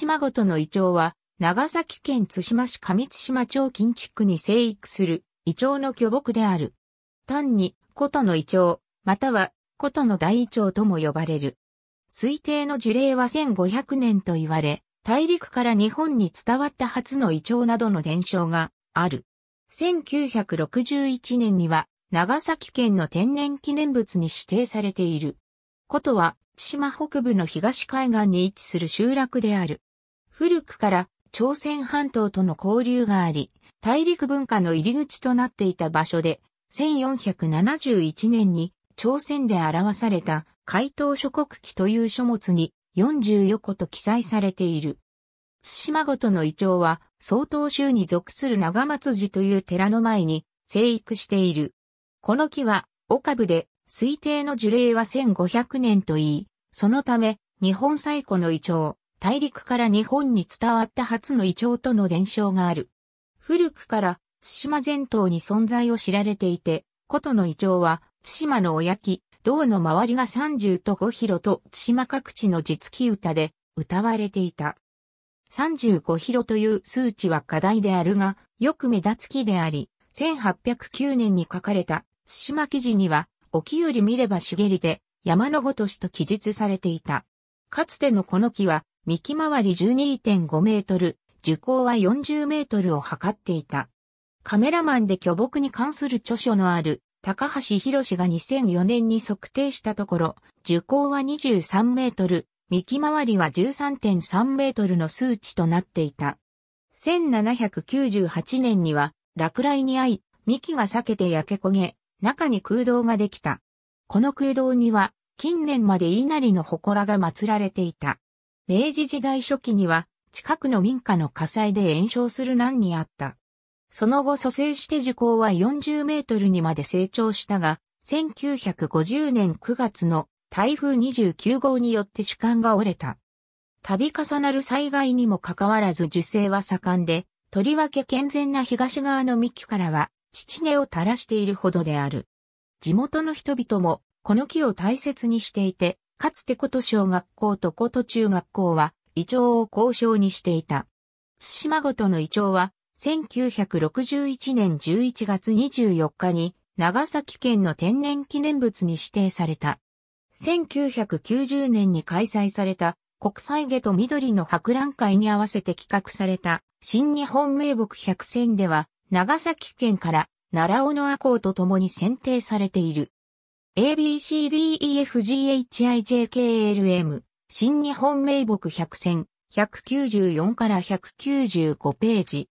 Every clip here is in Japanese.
島ごとのイチョウは、長崎県津島市上津島町近地区に生育するイチョウの巨木である。単に、琴のイチョウ、または、琴の大イチョウとも呼ばれる。推定の樹齢は1500年と言われ、大陸から日本に伝わった初のイチョウなどの伝承がある。1961年には長崎県の天然記念物に指定されている。ことは、千島北部の東海岸に位置する集落である。古くから朝鮮半島との交流があり、大陸文化の入り口となっていた場所で、1471年に朝鮮で表された海東諸国記という書物に44個と記載されている。対馬ごとの胃腸は、曹洞宗に属する長松寺という寺の前に生育している。この木は、岡部で、推定の樹齢は1500年といい、そのため、日本最古の胃腸。大陸から日本に伝わった初の胃チとの伝承がある。古くから津島全島に存在を知られていて、古都の胃チは津島のおやき、銅の周りが30と5キロと津島各地の実木歌で歌われていた。35キロという数値は課題であるが、よく目立つ木であり、1809年に書かれた津島記事には、沖より見れば茂りで山のごとしと記述されていた。かつてのこの木は幹回り12.5メートル、樹高は40メートルを測っていた。カメラマンで巨木に関する著書のある高橋博が2004年に測定したところ、樹高は23メートル、幹回りは13.3メートルの数値となっていた。1798年には落雷に遭い、幹が裂けて焼け焦げ、中に空洞ができた。この空洞には近年まで稲荷の祠が祀られていた。明治時代初期には、近くの民家の火災で延焼する難にあった。その後蘇生して樹高は40メートルにまで成長したが、1950年9月の台風29号によって主管が折れた。度重なる災害にもかかわらず樹勢は盛んで、とりわけ健全な東側の幹からは、父根を垂らしているほどである。地元の人々も、この木を大切にしていて、かつて琴小学校と琴中学校は、胃腸を交渉にしていた。津島ごとの胃腸は、1961年11月24日に、長崎県の天然記念物に指定された。1990年に開催された国際下と緑の博覧会に合わせて企画された新日本名木百選では長崎県から奈良尾の阿公と共に選定されている。ABCDEFGHIJKLM、新日本名簿100選、194から195ページ。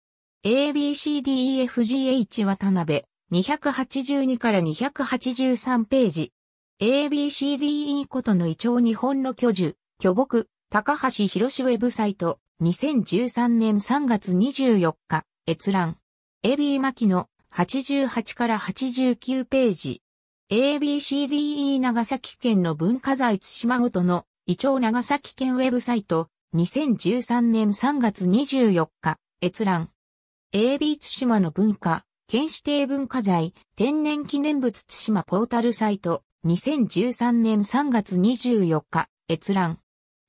ABCDEFGH 渡辺、282から283ページ。ABCDE ことの胃腸日本の巨樹、巨木、高橋博士ウェブサイト、2013年3月24日、閲覧。AB 巻の88から89ページ。ABCDE 長崎県の文化財津島ごとの、イチョウ長崎県ウェブサイト、2013年3月24日、閲覧。AB 津島の文化、県指定文化財、天然記念物津島ポータルサイト、2013年3月24日、閲覧。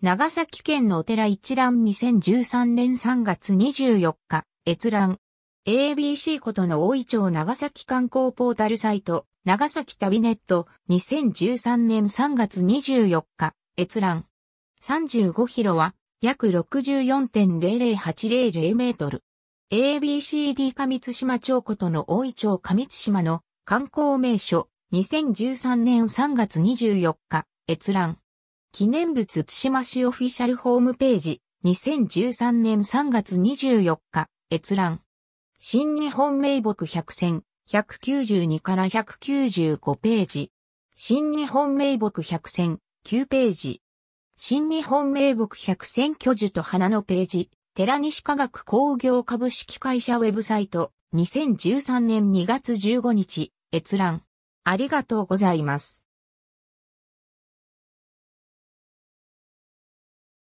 長崎県のお寺一覧2013年3月24日、閲覧。ABC ことの大井町長崎観光ポータルサイト、長崎旅ネット、2013年3月24日、閲覧。35キロは、約64.00800メートル。ABCD 上津島町ことの大井町上津島の観光名所、2013年3月24日、閲覧。記念物津島市オフィシャルホームページ、2013年3月24日、閲覧。新日本名木百選、192から195ページ。新日本名木百選、9ページ。新日本名木百選巨樹と花のページ。寺西科学工業株式会社ウェブサイト。2013年2月15日。閲覧。ありがとうございます。